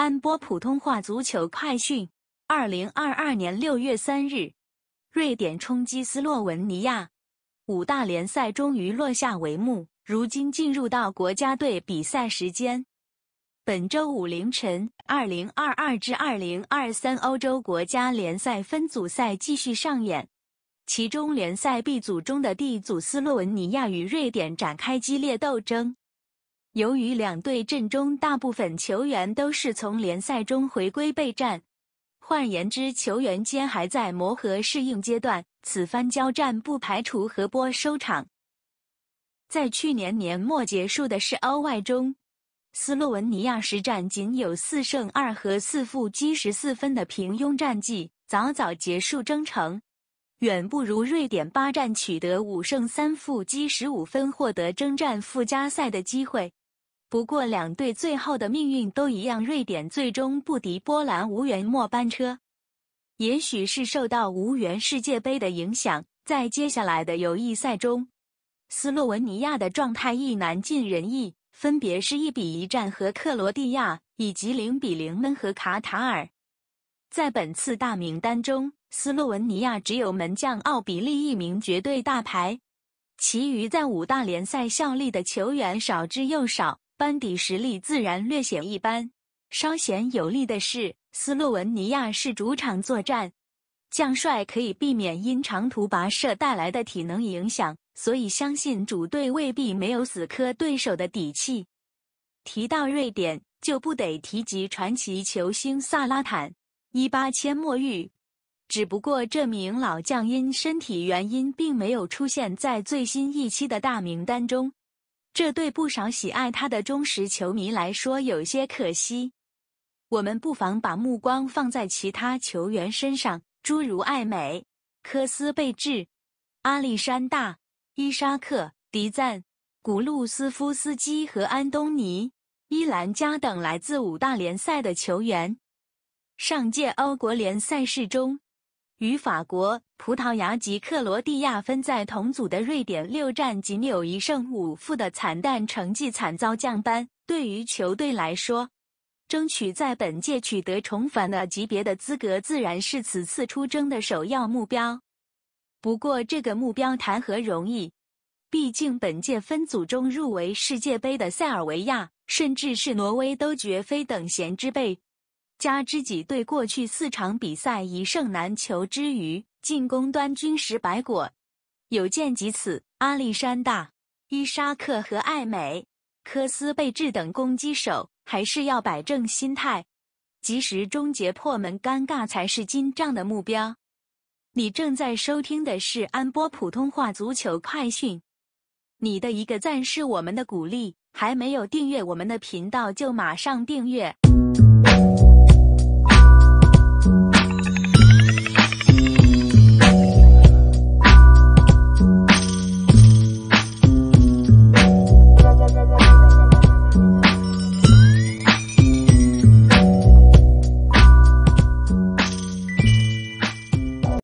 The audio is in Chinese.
安播普通话足球快讯：二零二二年六月三日，瑞典冲击斯洛文尼亚，五大联赛终于落下帷幕。如今进入到国家队比赛时间，本周五凌晨，二零二二至二零二三欧洲国家联赛分组赛继续上演。其中联赛 B 组中的 D 组，斯洛文尼亚与瑞典展开激烈斗争。由于两队阵中大部分球员都是从联赛中回归备战，换言之，球员间还在磨合适应阶段，此番交战不排除和波收场。在去年年末结束的世欧外中，斯洛文尼亚实战仅有四胜二和四负积十四分的平庸战绩，早早结束征程，远不如瑞典八战取得五胜三负积十五分获得征战附加赛的机会。不过，两队最后的命运都一样，瑞典最终不敌波兰，无缘末班车。也许是受到无缘世界杯的影响，在接下来的友谊赛中，斯洛文尼亚的状态亦难尽人意，分别是一比一战和克罗地亚，以及零比零闷和卡塔尔。在本次大名单中，斯洛文尼亚只有门将奥比利一名绝对大牌，其余在五大联赛效力的球员少之又少。班底实力自然略显一般，稍显有利的是，斯洛文尼亚是主场作战，将帅可以避免因长途跋涉带来的体能影响，所以相信主队未必没有死磕对手的底气。提到瑞典，就不得提及传奇球星萨拉坦伊巴千莫玉，只不过这名老将因身体原因，并没有出现在最新一期的大名单中。这对不少喜爱他的忠实球迷来说有些可惜。我们不妨把目光放在其他球员身上，诸如艾美、科斯贝治、阿历山大、伊沙克、迪赞、古路斯夫斯基和安东尼、伊兰加等来自五大联赛的球员。上届欧国联赛事中。与法国、葡萄牙及克罗地亚分在同组的瑞典，六战仅有一胜五负的惨淡成绩，惨遭降班。对于球队来说，争取在本届取得重返的级别的资格，自然是此次出征的首要目标。不过，这个目标谈何容易？毕竟，本届分组中入围世界杯的塞尔维亚，甚至是挪威，都绝非等闲之辈。加之己对过去四场比赛一胜难求之余，进攻端均食白果，有见及此，阿历山大、伊沙克和艾美科斯被治等攻击手还是要摆正心态，及时终结破门尴尬才是金帐的目标。你正在收听的是安波普通话足球快讯。你的一个赞是我们的鼓励，还没有订阅我们的频道就马上订阅。